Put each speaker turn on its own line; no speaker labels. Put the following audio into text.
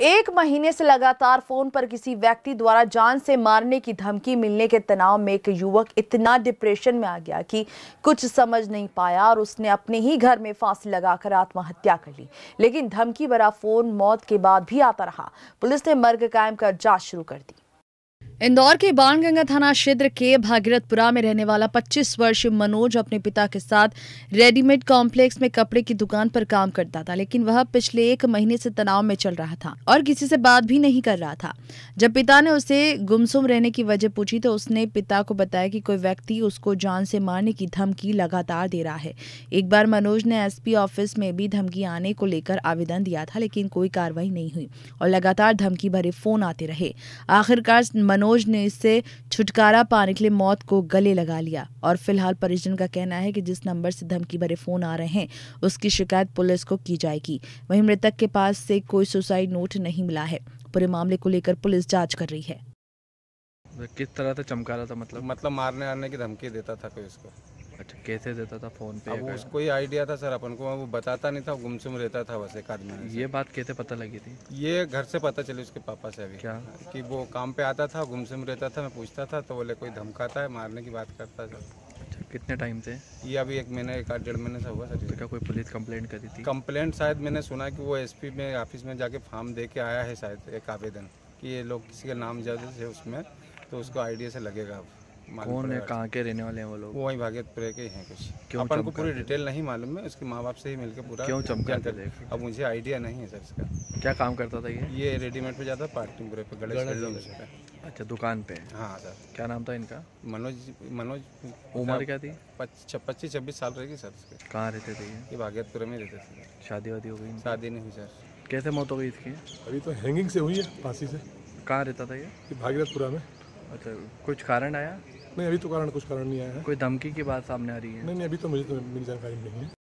एक महीने से लगातार फोन पर किसी व्यक्ति द्वारा जान से मारने की धमकी मिलने के तनाव में एक युवक इतना डिप्रेशन में आ गया कि कुछ समझ नहीं पाया और उसने अपने ही घर में फांसी लगाकर आत्महत्या कर ली लेकिन धमकी भरा फोन मौत के बाद भी आता रहा पुलिस ने मर्ग कायम कर जांच शुरू कर दी इंदौर के बाणगंगा थाना क्षेत्र के भागीरथपुरा में रहने वाला 25 वर्षीय मनोज अपने पिता के साथ रेडीमेड कॉम्प्लेक्स में कपड़े की दुकान पर काम करता था लेकिन वह पिछले एक महीने से तनाव में चल रहा था और किसी से बात भी नहीं कर रहा था जब पिता ने उसे गुमसुम रहने की वजह पूछी तो उसने पिता को बताया कि कोई व्यक्ति उसको जान से मारने की धमकी लगातार दे रहा है एक बार मनोज ने एस ऑफिस में भी धमकी आने को लेकर आवेदन दिया था लेकिन कोई कार्रवाई नहीं हुई और लगातार धमकी भरे फोन आते रहे आखिरकार मनोज मनोज ने इससे छुटकारा पाने के लिए मौत को गले लगा लिया और फिलहाल परिजन का कहना है कि जिस नंबर से धमकी भरे फोन आ रहे हैं उसकी शिकायत पुलिस को की जाएगी वहीं मृतक के पास से कोई सुसाइड नोट नहीं मिला है पूरे मामले को लेकर पुलिस जाँच कर रही है
किस तरह से चमका रहा था मतलब मतलब मारने आने की धमकी देता था कोई उसको अच्छा कैसे देता था फोन पे अब उसको ही आइडिया था सर अपन को वो बताता नहीं था गुमसुम रहता था बस एक आदमी ये बात कैसे पता लगी थी ये घर से पता चली उसके पापा से अभी क्या कि वो काम पे आता था गुमसुम रहता था मैं पूछता था तो बोले कोई धमकाता है मारने की बात करता सर अच्छा, कितने टाइम से ये अभी एक महीने एक आठ डेढ़ महीने से हुआ सर तो क्या कोई पुलिस कंप्लेंट करी थी कंप्लेंट शायद मैंने सुना कि वो एसपी में ऑफिस में जाके फॉर्म दे के आया है शायद एक आवेदन कि ये लोग किसी का नाम जाते थे उसमें तो उसको आइडिया से लगेगा अब कौन है कहाँ के रहने वाले हैं वो लोग वो भागे भागेतपुरे के हैं कुछ क्यों अपन को पूरी डिटेल नहीं मालूम है उसके माँ बाप से ही मिलकर पूरा क्यों चमकाते अब मुझे आइडिया नहीं है सर इसका क्या काम करता था ये ये रेडीमेड पे जाता पार्टिंगपुरे पे अच्छा दुकान पे हाँ सर क्या नाम था इनका मनोज मनोज उम्र क्या थी पच्चीस छब्बीस साल रहेगी सर कहाँ रहते थे ये भागेतपुर में रहते थे शादी वादी हो गई शादी नहीं हुई सर कैसे मौत हो गई इसकी अभी तो हैंगिंग से हुई है फांसी से कहाँ रहता था ये भागीरथपुरा में अच्छा कुछ कारण आया नहीं अभी तो कारण कुछ कारण नहीं आया है कोई धमकी
की बात सामने आ रही है नहीं
नहीं अभी तो मुझे तो मेरी जानकारी नहीं है